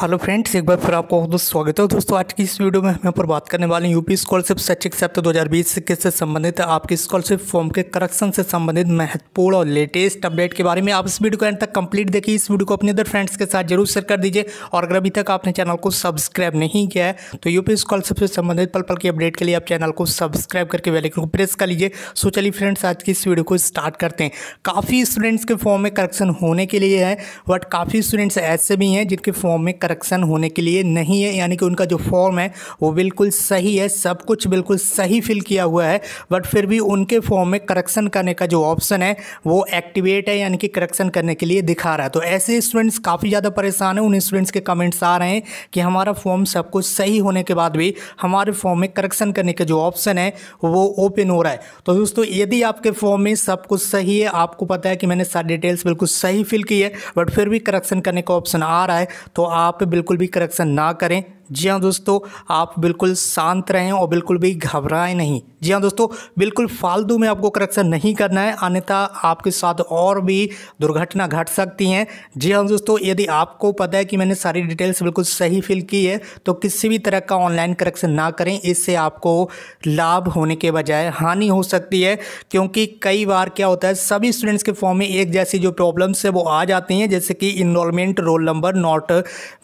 hello friends एक बार फिर आपको बहुत स्वागत है दोस्तों आज की इस वीडियो में हम यहाँ पर बात करने वाले हैं यूपी स्कॉलरशिप शैक्षिक दो हज़ार 2020 के से संबंधित आपकी स्कॉलरशिप फॉर्म के करेक्शन से संबंधित महत्वपूर्ण और लेटेस्ट अपडेट के बारे में आप इस वीडियो को एंड तक कंप्लीट देखिए इस वीडियो को अपने अदर फ्रेंड्स के साथ जरूर शेयर कर दीजिए और अगर अभी तक आपने चैनल को सब्सक्राइब नहीं किया है तो यूपी स्कॉलरशिप से संबंधित पल पल की अपडेट के लिए आप चैनल को सब्सक्राइब करके वेलाइकन को प्रेस कर लीजिए सो चलिए फ्रेंड्स आज की इस वीडियो को स्टार्ट करते हैं काफ़ी स्टूडेंट्स के फॉर्म में करेक्शन होने के लिए है बट काफ़ी स्टूडेंट्स ऐसे भी हैं जिनके फॉर्म में करेक्शन होने के लिए नहीं है यानी कि उनका जो फॉर्म है वो बिल्कुल सही है सब कुछ बिल्कुल सही फिल किया हुआ है बट फिर भी उनके फॉर्म में करेक्शन करने का जो ऑप्शन है वो एक्टिवेट है यानी कि करेक्शन करने के लिए दिखा रहा है तो ऐसे स्टूडेंट्स काफ़ी ज़्यादा परेशान हैं उन स्टूडेंट्स के कमेंट्स आ रहे हैं कि हमारा फॉर्म सब कुछ सही होने के बाद भी हमारे फॉर्म में करेक्शन करने का जो ऑप्शन है वो ओपन हो रहा है तो दोस्तों यदि आपके फॉर्म में सब कुछ सही है आपको पता है कि मैंने सारी डिटेल्स बिल्कुल सही फिल की है बट फिर भी करेक्शन करने का ऑप्शन आ रहा है तो आप आप पे बिल्कुल भी करेक्शन ना करें जी हाँ दोस्तों आप बिल्कुल शांत रहें और बिल्कुल भी घबराएं नहीं जी हाँ दोस्तों बिल्कुल फालतू में आपको करेक्शन नहीं करना है अन्यथा आपके साथ और भी दुर्घटना घट सकती हैं जी हाँ दोस्तों यदि आपको पता है कि मैंने सारी डिटेल्स बिल्कुल सही फिल की है तो किसी भी तरह का ऑनलाइन करेक्शन ना करें इससे आपको लाभ होने के बजाय हानि हो सकती है क्योंकि कई बार क्या होता है सभी स्टूडेंट्स के फॉर्म में एक जैसी जो प्रॉब्लम्स है वो आ जाती हैं जैसे कि enrolment roll number not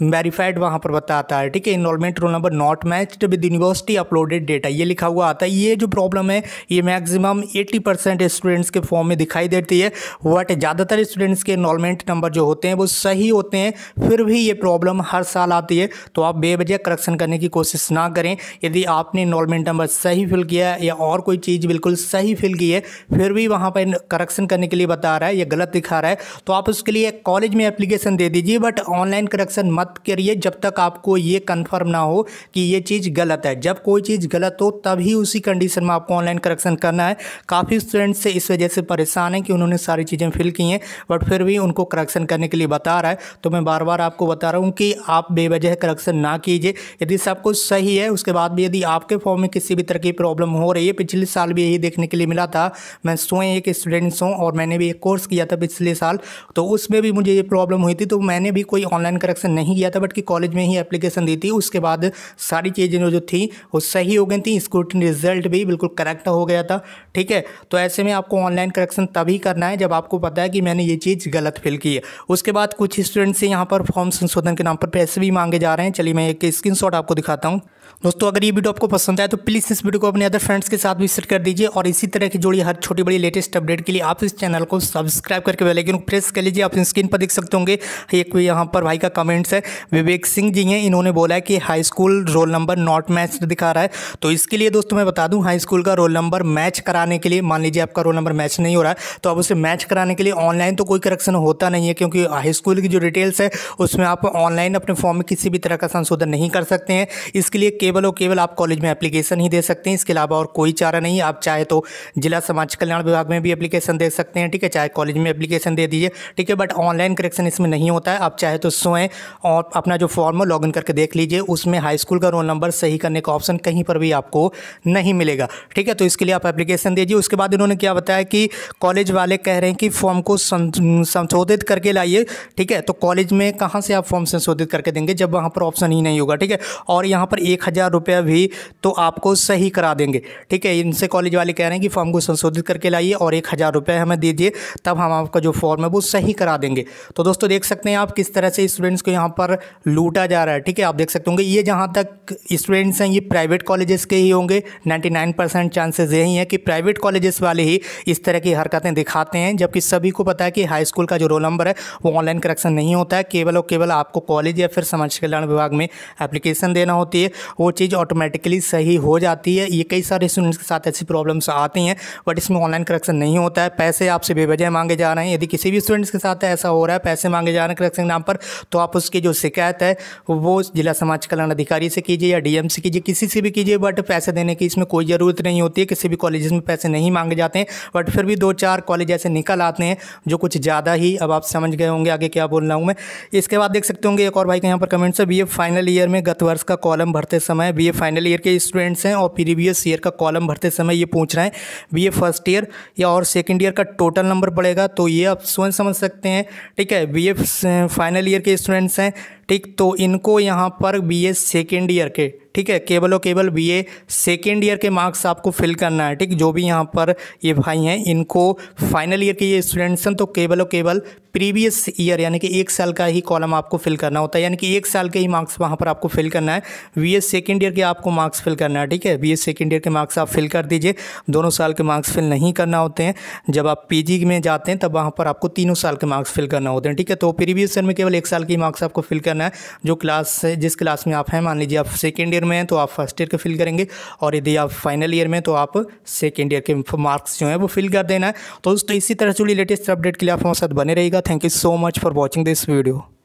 verified वहाँ पर बताता है ठीक है कि involvement roll number not matched with university uploaded data ये लिखा हुआ आता है ये जो प्रॉब्लम है ये मैक्सिमम 80 परसेंट स्टूडेंट्स के फॉर्म में दिखाई देती है बट ज़्यादातर स्टूडेंट्स के इन्वॉल्वमेंट नंबर जो होते हैं वो सही होते हैं फिर भी ये प्रॉब्लम हर साल आती है तो आप बेवजह करेक्शन करने की कोशिश ना करें यदि आपने इन्वॉल्वमेंट नंबर सही फिल किया या और कोई चीज़ बिल्कुल सही फिल की है फिर भी वहाँ पर करेक्शन करने के लिए बता रहा है या गलत दिखा रहा है तो आप उसके लिए कॉलेज में अप्लीकेशन दे दीजिए बट ऑनलाइन करेक्शन मत करिए जब तक आपको ये कन्फर्म ना हो कि ये चीज़ गलत है जब कोई चीज़ गलत हो तभी उसी कंडीशन में आपको ऑनलाइन करेक्शन करना है काफ़ी स्टूडेंट्स से इस वजह से परेशान है कि उन्होंने सारी चीज़ें फिल की हैं बट फिर भी उनको करेक्शन करने के लिए बता रहा है तो मैं बार बार आपको बता रहा हूँ कि आप बेवजह करेक्शन ना कीजिए यदि सब कुछ सही है उसके बाद भी यदि आपके फॉर्म में किसी भी तरह की प्रॉब्लम हो रही है पिछले साल भी यही देखने के लिए मिला था मैं स्वयं एक स्टूडेंट्स हूँ और मैंने भी एक कोर्स किया था पिछले साल तो उसमें भी मुझे ये प्रॉब्लम हुई थी तो मैंने भी कोई ऑनलाइन करेक्शन नहीं किया था बट कि कॉलेज में ही एप्लीकेशन दी थी थी उसके बाद सारी चीज़ें जो थी वो सही हो गई थी स्क्रूटनी रिजल्ट भी बिल्कुल करेक्ट हो गया था ठीक है तो ऐसे में आपको ऑनलाइन करेक्शन तभी करना है जब आपको पता है कि मैंने ये चीज़ गलत फिल की है उसके बाद कुछ स्टूडेंट यहाँ पर फॉर्म संशोधन के नाम पर पैसे भी मांगे जा रहे हैं चलिए मैं एक स्क्रीन आपको दिखाता हूँ दोस्तों अगर ये वीडियो आपको पसंद आए तो प्लीज़ इस वीडियो को अपने अदर फ्रेंड्स के साथ भी शेयर कर दीजिए और इसी तरह की जुड़ी हर छोटी बड़ी लेटेस्ट अपडेट के लिए आप इस चैनल को सब्सक्राइब करके बेल आइकन प्रेस कर लीजिए आप स्क्रीन पर देख सकते होंगे एक यहाँ पर भाई का कमेंट्स है विवेक सिंह जी हैं इन्होंने बोला है कि high school roll number not match दिखा रहा है तो इसके लिए दोस्तों मैं बता दूँ हाई स्कूल का रोल नंबर मैच कराने के लिए मान लीजिए आपका रोल नंबर मैच नहीं हो रहा है तो आप उसे मैच कराने के लिए ऑनलाइन तो कोई करेक्शन होता नहीं है क्योंकि हाई स्कूल की जो डिटेल्स है उसमें आप ऑनलाइन अपने फॉर्म में किसी भी तरह का संशोधन नहीं कर सकते हैं इसके लिए केवल और केवल आप कॉलेज में एप्लीकेशन ही दे सकते हैं इसके अलावा और कोई चारा नहीं आप चाहे तो जिला समाज कल्याण विभाग में भी एप्लीकेशन दे सकते हैं ठीक है चाहे कॉलेज में एप्लीकेशन दे दीजिए ठीक है बट ऑनलाइन करेक्शन इसमें नहीं होता है आप चाहे तो स्वयं और अपना जो फॉर्म लॉग इन करके देख लीजिए उसमें हाई स्कूल का रोल नंबर सही करने का ऑप्शन कहीं पर भी आपको नहीं मिलेगा ठीक है तो इसके लिए आप एप्लीकेशन दीजिए उसके बाद इन्होंने क्या बताया कि कॉलेज वाले कह रहे हैं कि फॉर्म को संशोधित करके लाइए ठीक है तो कॉलेज में कहाँ से आप फॉर्म संशोधित करके देंगे जब वहाँ पर ऑप्शन ही नहीं होगा ठीक है और यहाँ पर एक हज़ार रुपया भी तो आपको सही करा देंगे ठीक है इनसे कॉलेज वाले कह रहे हैं कि फॉर्म को संशोधित करके लाइए और एक हज़ार रुपये हमें दीजिए तब हम आपका जो फॉर्म है वो सही करा देंगे तो दोस्तों देख सकते हैं आप किस तरह से स्टूडेंट्स को यहाँ पर लूटा जा रहा है ठीक है आप देख सकते होंगे ये जहाँ तक स्टूडेंट्स हैं ये प्राइवेट कॉलेजेस के ही होंगे नाइन्टी नाइन परसेंट चांसेज यही हैं कि प्राइवेट कॉलेजेस वाले ही इस तरह की हरकतें दिखाते हैं जबकि सभी को पता है कि हाई स्कूल का जो रोल नंबर है वो ऑनलाइन करेक्शन नहीं होता है केवल और केवल आपको कॉलेज या फिर समाज कल्याण विभाग में एप्लीकेशन देना होती है वो चीज़ ऑटोमेटिकली सही हो जाती है ये कई सारे स्टूडेंट्स के साथ ऐसी प्रॉब्लम्स आती हैं बट इसमें ऑनलाइन करेक्शन नहीं होता है पैसे आपसे बेवजह मांगे जा रहे हैं यदि किसी भी स्टूडेंट्स के साथ ऐसा हो रहा है पैसे मांगे जा रहे हैं करेक्शन के नाम पर तो आप उसकी जो शिकायत है वो जिला समाज कल्याण अधिकारी से कीजिए या डी से कीजिए किसी से भी कीजिए बट पैसे देने की इसमें कोई ज़रूरत नहीं होती है किसी भी कॉलेज में पैसे नहीं मांगे जाते हैं बट फिर भी दो चार कॉलेज ऐसे निकल आते हैं जो कुछ ज़्यादा ही अब आप समझ गए होंगे आगे क्या बोल रहा हूँ मैं इसके बाद देख सकते होंगे एक और भाई के यहाँ पर कमेंट्स है बी फाइनल ईयर में गत वर्ष का कॉलम भरते समय बी फाइनल ईयर के स्टूडेंट्स हैं और प्रीवियस ईयर का कॉलम भरते समय ये पूछ रहे हैं बी फर्स्ट ईयर या और सेकेंड ईयर का टोटल नंबर बढ़ेगा तो ये आप स्वयं समझ सकते हैं ठीक है बी फाइनल ईयर के स्टूडेंट्स हैं ठीक तो इनको यहाँ पर बी ए सेकेंड ईयर के ठीक है केवल और केवल बी ए सेकेंड ईयर के मार्क्स आपको फिल करना है ठीक जो भी यहाँ पर ये भाई हैं इनको फाइनल ईयर के ये स्टूडेंट्स हैं तो केवल और केवल प्रीवियस ईयर यानी कि एक साल का ही कॉलम आपको फिल करना होता है यानी कि एक साल के ही मार्क्स वहाँ पर आपको फिल करना है बी ए सेकेंड ईयर के आपको मार्क्स फिल करना है ठीक है बी ए सेकेंड ईयर के मार्क्स आप फिल कर दीजिए दोनों साल के मार्क्स फिल नहीं करना होते हैं जब आप पी जी में जाते हैं तब वहाँ पर आपको तीनों साल के मार्क्स फिल करना होते हैं ठीक है तो प्रीवियस ईयर में केवल एक साल के मार्क्स आपको फिल करना करना है जो क्लास से जिस क्लास में आप हैं मान लीजिए आप सेकेंड ईयर में हैं तो आप फर्स्ट ईयर का फिल करेंगे और यदि आप फाइनल ईयर में तो आप सेकेंड ईयर के मार्क्स जो हैं वो फिल कर देना है तो दोस्तों इसी तरह जुड़ी लेटेस्ट अपडेट के लिए आप हमारे साथ बने रहेगा thank you so much for watching this video